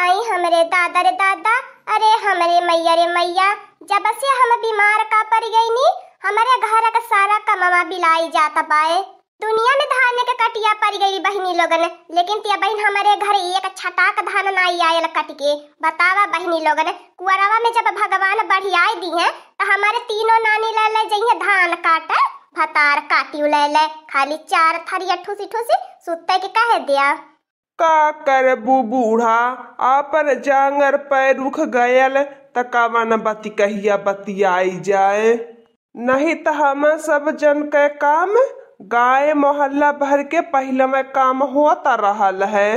बताई हमरे दादा रे दादा अरे हमरे मैया रे मैया जब से हम बीमार का पड़ गई नी हमारे घर का सारा कमावा बिलाई जाता पाए दुनिया में धान के कटिया पड़ गई बहनी लोगन लेकिन तिया बहन हमारे घर एक छटाक का धान नहीं आयल कट के बतावा बहनी लोगन कुआरावा में जब भगवान बढ़ियाई दी है तो हमारे तीनों नानी ले ले जइए धान काट भतार काटी ले ले खाली चार थरिया ठूसी ठूसी सुत्ते के कह दिया का करबू बूढ़ा आपन जांगर पर रुख गयल तकावन बती कहिया बती आई जाए नहीं तो हम सब जन के काम गाय मोहल्ला भर के पहले में काम होता रहा है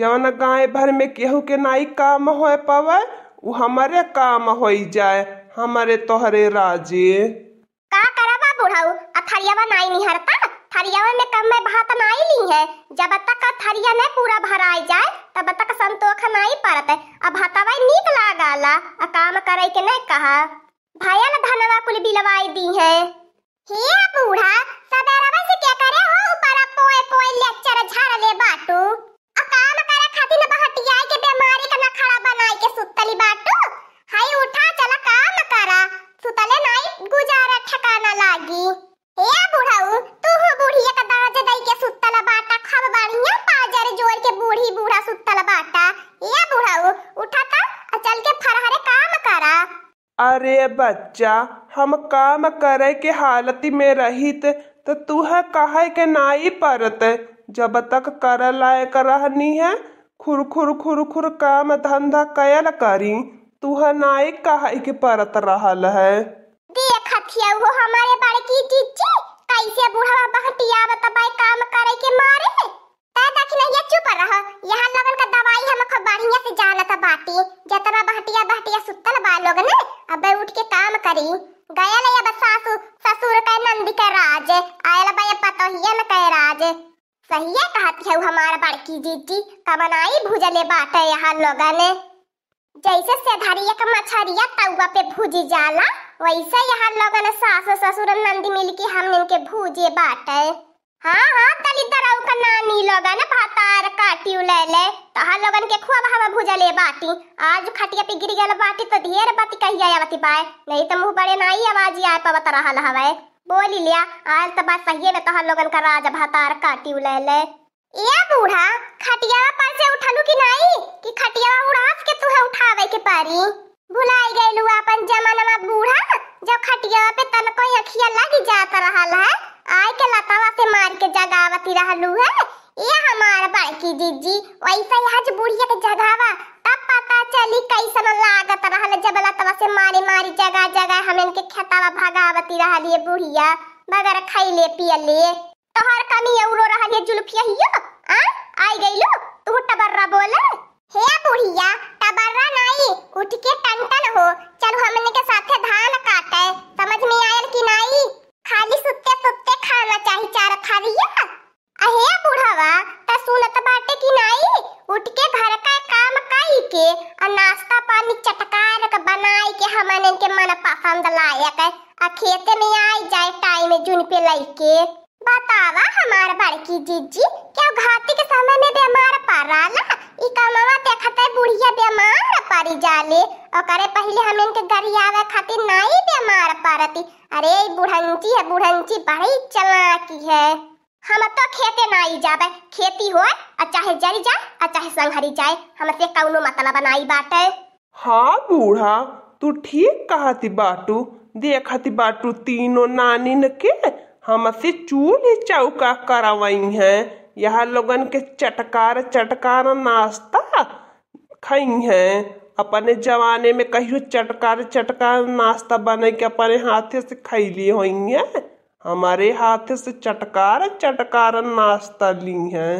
जवन गाय भर में केहू के नाई काम हो पवे वो हमारे काम हो जाए हमारे तोहरे राजे का करा बा बुढ़ाऊ अथरिया बा नाई निहर हरियावा में कम में भात नहीं ली है जब तक थरिया नहीं पूरा भराई जाए तब तक संतोष नहीं पड़त अब हतवा निक लागला आ काम करे के नहीं कहा भयल धनवा कुल बिलवाई दी है हे बूढ़ा सदरवा से क्या करे हो ऊपर पोए कोई लेक्चर झाड़ ले बाटो अरे बच्चा हम काम करे के हालत में रही तो तुह कहे के नाई परत जब तक कर लायक रहनी है खुर खुर खुर खुर काम धंधा कैल करी तूह नाई कहे के पड़त रहल है वो हमारे बड़की कैसे बूढ़ा काम करे के मारे चुप रह लगन का दवाई हम से जानत बाटी जतरा बहटिया बहटिया सुतल अबे उठ के काम करी गया नहीं अब सासु ससुर का नंदी का राज आयल भाई पतो ही न कह राज सही है कहती है हमारा बड़की जीजी कमनाई भूजले बात है यहाँ लोगा ने जैसे सेधारिया का मछरिया तवा पे भूजी जाला वैसे यहाँ लोगों ने सासू ससुर नंदी मिल के हम इनके भूजे बाटे हाँ हाँ तली दराऊ का नानी लोगों ने भात पिउले ले तहां तो लोगन के खुआ भुजा ले बाटी आज खटिया पे गिर गेल बाटी तो ढेर बाटी बाती आया बाटी पाए नहीं तो मुंह बड़े नाई आवाज आए पवत रहल हवे बोली लिया आज तो बात सही में तहां तो लोगन का राज भातार काटी उले ले ए बूढ़ा खटिया पर से उठलू की नहीं कि खटिया उड़ास के तू है उठावे के पारी भुलाई गइलू अपन जमाना बूढ़ा जब खटिया पे तन कोई अखिया लग जात रहल है आय के लतावा से मार के जगावती रहलू है ये हमार बाकी जीजी वैसा यहाँ जो बुढ़िया के जगावा तब पता चली कैसन लागत रहल जब लतवा से मारी मारी जगह जगह हम इनके खेतावा भगावती रहलिए बुढ़िया बगर खैले पियले तोहर कमी औरो रहलिए जुल्फिया हियो आ आई गई लो तू टबर लइके बतावा हमारा बड़की जीजी क्या घाटी के समय में बीमार पड़ा पड़ाला ई देखत है बुढ़िया बीमार पड़ी जाले ओकरे पहले हम इनके गरियावे खातिर नहीं बीमार पड़ती अरे बुढ़ंची है बुढ़ंची बड़ी चलाकी है हम तो खेते नहीं जाबे खेती हो और चाहे जरी जाए और चाहे संघरी जाए हमसे कौनो मतलब नहीं बाटे हाँ बूढ़ा तू ठीक कहती बाटू देखती बाटू तीनों नानी के हमसे चूल्हे चौका करवाई हैं यह लोगन के चटकार चटकार नाश्ता खाई हैं अपने जमाने में कहियो चटकार चटकार नाश्ता बने के अपने हाथे से खैली हुई हैं हमारे हाथे से चटकार चटकार नाश्ता ली हैं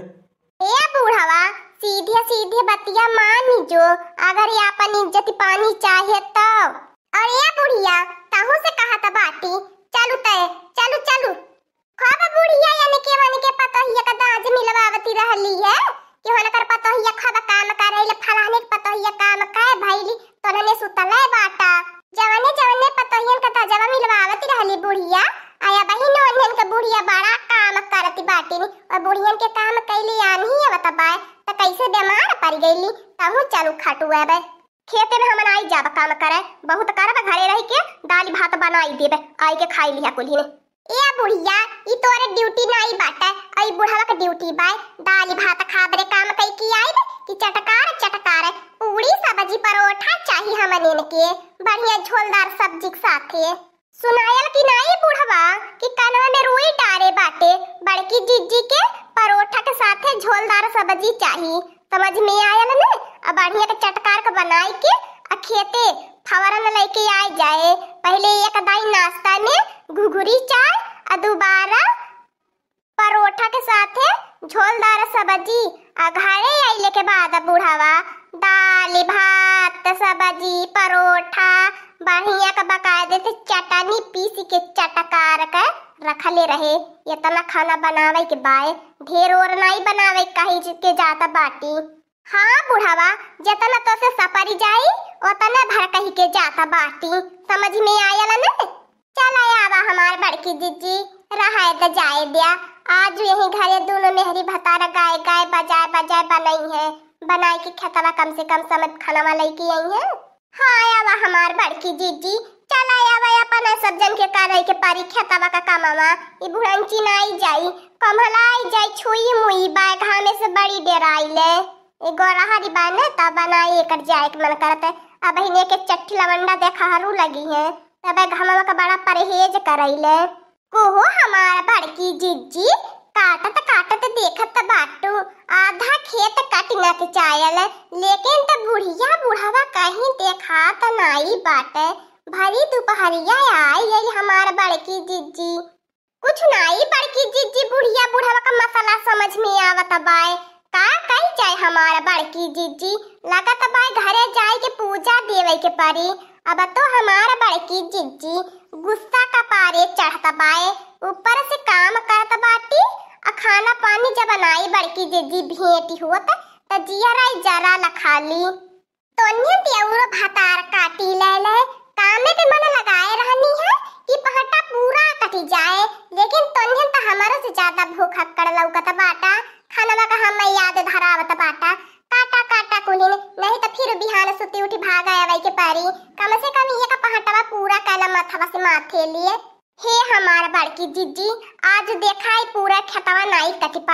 बूढ़ावा सीधे सीधे बतिया मानी जो अगर अपन इज्जत पानी चाहिए तो और ये बुढ़िया तहु से कहा था बाटी चालू तय चालू चालू खब बुढ़िया यानी के वन के पतहिया का दाज मिलवावती रहली है कि होनकर पतहिया खब काम करे ले फलाने के पतहिया काम काए भइली तोने सुतले बाटा जवने जवने पतहियन का दाजवा मिलवावती रहली बुढ़िया आया बहिन ओनन के बुढ़िया बड़ा काम करती बाटी नी और बुढ़ियन के काम कैली आनी है बताबाय त कैसे बीमार पड़ गईली तहु चालू खाटू आबे खेते में हमन आई जाब काम करे बहुत करब घरे रह के दाल भात बनाई देबे आई के खाई लिया कुली ने ए बुढ़िया ई तोरे ड्यूटी नाई बाटे आई बुढ़ावा के ड्यूटी बाय दाल भात खाबरे काम कई की आई ने कि चटकार चटकार पूरी सब्जी परोठा चाहिए हमन इनके बढ़िया झोलदार सब्जी के साथ है सुनायल कि नाई बुढ़वा कि कनवा में रुई डारे बाटे बड़की जीजी के परोठा के साथे झोलदार सब्जी चाहिए समझ में आयल ना अब बढ़िया के चटकार का बनाई के अखेते खेते लेके आ जाए पहले एक दाई नाश्ता में घुघरी चाय और दोबारा परोठा के साथ है झोलदार सब्जी आ घरे आइले के बाद बूढ़ावा दाल भात सब्जी परोठा बढ़िया का बकायदे से चटनी पीस के चटकार का रखले रहे इतना खाना बनावे के बाय ढेर और नहीं बनावे कहीं के जाता बाटी हाँ बुढ़ावा जतना तो से सपरी जाई ओतने भर कही के जाता बाटी समझ में आया ने चल आवा हमार बड़की जीजी रहाय त जाए दिया आज यही घरे दोनों मेहरी भतारा गाय गाय बजाय बजाय बनाई है बनाए के खेतवा कम से कम समझ खाना वाला की आई है हाँ आवा हमार बड़की जीजी चल आवा अपन सब जन के कारई के पारी खेतवा का कामावा ई बुढ़ंची ना आई जाई कमला आई जाई छुई मुई बाय घामे से बड़ी डेराई ले एगो हरी बने तब बनाई एक जाए के मन करते अब इन्हें के चट्टी लवंडा देखा हरू लगी है तब घमवा का बड़ा परहेज करैले कोहो हमारा बड़की जिज्जी काटत काटत देखत बाटू आधा खेत कट न के चायल लेकिन तो बुढ़िया बुढ़ावा कहीं देखा तो नाई बाट भरी दोपहरिया आई यही हमारा बड़की जिज्जी कुछ नाई बड़की जिज्जी बुढ़िया बुढ़ावा का मसाला समझ में आवत बाए का कई जाए हमारा बड़की जीजी लगा तो भाई घरे जाए के पूजा देवे के परी अब तो हमारा बड़की जीजी गुस्सा का पारे चढ़ता बाए ऊपर से काम करता बाटी और खाना पानी जब बनाई बड़की जीजी भेंटी होत त तो जिया राई जरा लखा ली तोनिया देउरो भाता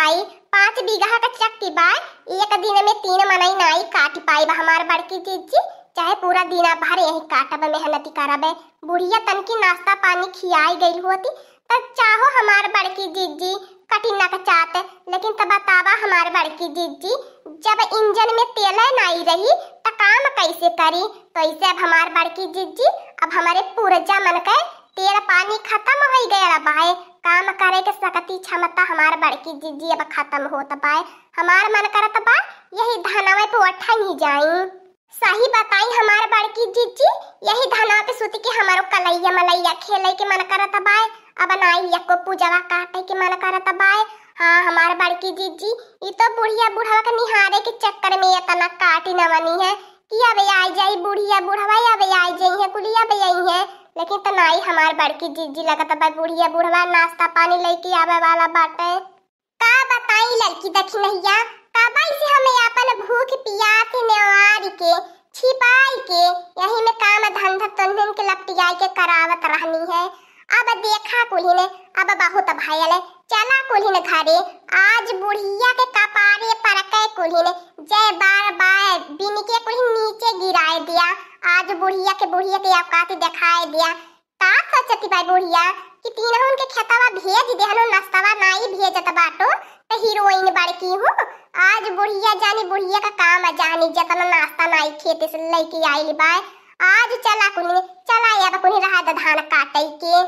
पाई पांच बीघा का चक्की बाय एक दिन में तीन मनई नाई काट पाई बा हमार बड़की चीची चाहे पूरा दिन भर यही काटब मेहनती करब बुढ़िया तन की नाश्ता पानी खियाई गई होती तब चाहो हमार बड़की जीजी कटिना का चाहत लेकिन तब बतावा हमार बड़की जीजी जब इंजन में तेल नाई रही तो काम कैसे करी तो ऐसे अब हमार बड़की जीजी अब हमारे पूर्जा मन के तेल पानी खत्म हो गया भाई काम करे के सकती क्षमता हमार बड़की जीजी अब खत्म होत पाए हमार मन करत बा यही धनवे पे उठा ही जाई सही बताई हमार बड़की जीजी यही धनवा पे सुती के हमारो कलैया मलैया खेले के मन करत बाय अब नाई यको पूजावा काटे के मन करत बाय हाँ हमार बड़की जीजी ये तो बुढ़िया बुढ़वा के निहारे के चक्कर में इतना काटी नवनी है कि अब आई जाई बुढ़िया बुढ़वा अब आई जाई है कुलिया अब आई है लेकिन तनाई तो हमार बड़की जीजी लगत बा बुढ़िया बुढ़वा नाश्ता पानी लेके आवे वाला बाटे का बताई लड़की देखी नहिया तबा से हमें अपन भूख पियास नेवार के छिपाई के यही में काम धंधा तंधन के लपटियाई के करावत रहनी है अब देखा कुली ने अब बहुत भयल है चला कुलीन खारे आज बुढ़िया के कपारे पर परके कुलीन जय बार बार बिन के कुलीन नीचे गिराए दिया आज बुढ़िया के बुढ़िया के औकात दिखाए दिया का सचती भाई बुढ़िया कि तीन हूं उनके खेतवा भेज दे हनु नाश्तावा नाई भेजत बाटो त हीरोइन बड़की हो आज बुढ़िया जानी बुढ़िया का काम जानी जतना नाश्ता नाई खेत से लेके आई बाय आज चला कुनी चला या कुनी रहा धान काटे के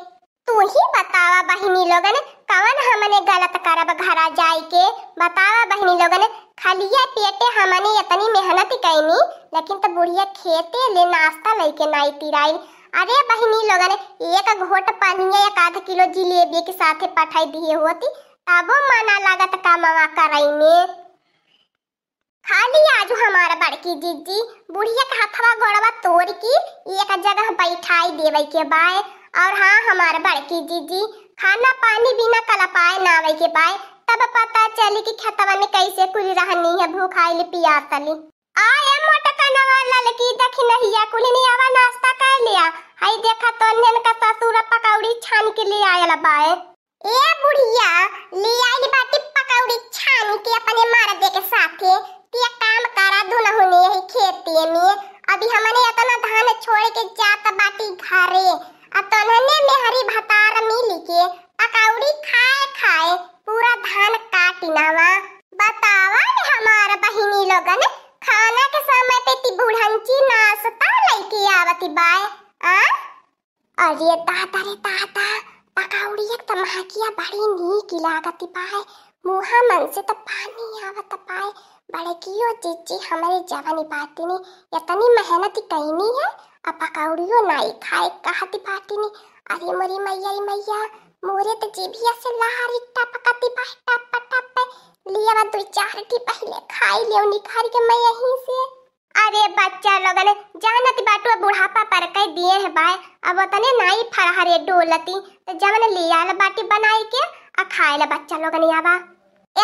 तू ही बतावा बहिनी लोगन कवन हमने गलत करब घर जाई के बतावा बहनी लोगन खालिया पेटे हमने इतनी मेहनत कैनी लेकिन तो बुढ़िया खेते ले नाश्ता लेके नाई तिराई अरे बहनी लोगन एक घोट पानी या एक आध किलो जिलेबी के साथ पठाई दिए होती तब मना लागत कमावा करई में खाली आज हमारा बड़की जीजी बुढ़िया का हथवा गोड़वा तोड़ की एक जगह बैठाई देवे के बाय और हाँ हमारा बड़की जीजी खाना पानी बिना कला पाए नावे के पाए तब पता चली कि खतवा में कैसे कुली रहनी है भूख आइल पियास आली आए मोटा कनवा ललकी देख नहिया कुली नहीं आवा नाश्ता कर लिया हई देखा तो नेन का ससुर पकौड़ी छान के ले आयल बाए ए बुढ़िया ले आई ली बाटी पकौड़ी छान के अपने मार दे के साथ के तिया काम करा दो ना होनी यही खेती में अभी हमने इतना धान छोड़ के जात बाटी घरे अतन्हने में हरी भतार मिली के पकौड़ी खाए खाए पूरा धान काटिनावा बतावा ने हमार बहिनी लोगन खाना के समय पे ती बुढ़ंची नाश्ता लेके आवती बाय आ अरे ताता रे ताता पकौड़ी एक तमाकिया बड़ी नीक लागत पाए मुहा मन से तो पानी आवत पाए बड़े कियो चीची हमारे जवानी बाती ने यतनी मेहनत कैनी है आ पकौड़ियो नाई खाए कहती बाटी ने अरे मोरी मैया रे मैया मोरे तो जीभिया से लहरी टपकती बा टप टप लिया बात दो चार टी पहले खाई लियो निखार के मैं यहीं से अरे बच्चा लोग ने जाना जानत बाटू अब बुढ़ापा पर कह दिए हैं बाय अब तो ने नाई फरहरे डोलती तो जब ने लिया ल बाटी बनाई के आ खाए बच्चा लोग लोगन आवा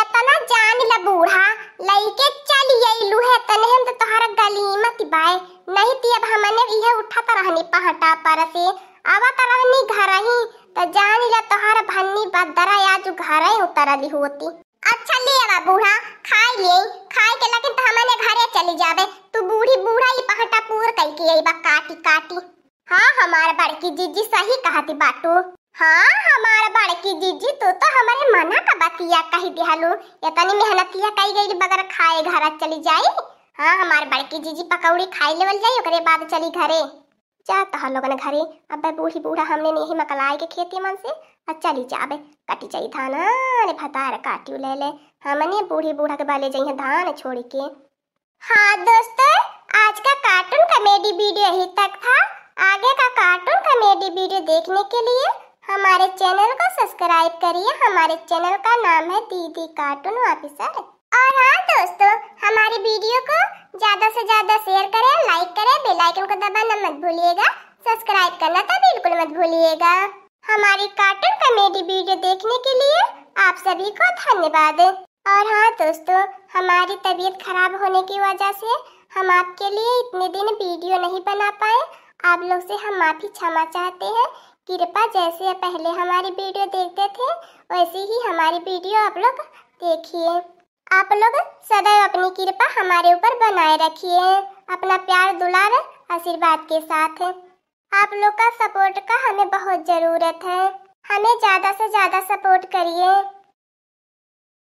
एतना जान ल बूढ़ा लइके चलिए लूहे तने हम तो तोहरा गली मत बाय नहीं ती अब हमने यह उठत रहनी पहटा पर से आवत रहनी घर ही तो जान लिया तोहर भन्नी बात दरा या जो घर ही उतर उतरली होती अच्छा ले अब बूढ़ा खाई ले खाई के लेकिन तो हमने घरे चली जावे तू बूढ़ी बूढ़ा ही पहटा पूर कल की यही बा काटी काटी हाँ हमार बड़की जीजी सही कहती बाटू हाँ हमार बड़की जीजी तो तो हमारे मना का बतिया कही दिहालो इतनी मेहनतिया कही गई बगैर खाए घर चली जाई हाँ हमारे बड़की जीजी पकौड़ी खाई लेवल जाई ओकरे बाद चली घरे जा तहा लोगन घरे अब बूढ़ी बूढ़ा हमने नहीं मकलाई के खेती मन से अब चली जा बे कटी जाई धान अरे भतार काटियो ले ले हमने बूढ़ी बूढ़ा के बाले जाई धान छोड़ के हाँ दोस्तों आज का कार्टून कॉमेडी वीडियो यही तक था आगे का कार्टून कॉमेडी वीडियो देखने के लिए हमारे चैनल को सब्सक्राइब करिए हमारे चैनल का नाम है दीदी कार्टून ऑफिसर और हाँ दोस्तों हमारी वीडियो को ज्यादा से ज्यादा शेयर करें लाइक करें बेल आइकन को दबाना मत भूलिएगा सब्सक्राइब करना तो बिल्कुल मत भूलिएगा हमारी कार्टून कॉमेडी वीडियो देखने के लिए आप सभी को धन्यवाद और हाँ दोस्तों हमारी तबीयत खराब होने की वजह से हम आपके लिए इतने दिन वीडियो नहीं बना पाए आप लोग से हम माफ़ी क्षमा चाहते हैं कृपा जैसे पहले हमारी वीडियो देखते थे वैसे ही हमारी वीडियो आप लोग देखिए आप लोग सदैव अपनी कृपा हमारे ऊपर बनाए रखिए अपना प्यार दुलार आशीर्वाद के साथ आप लोग का सपोर्ट का हमें बहुत ज़रूरत है हमें ज़्यादा से ज़्यादा सपोर्ट करिए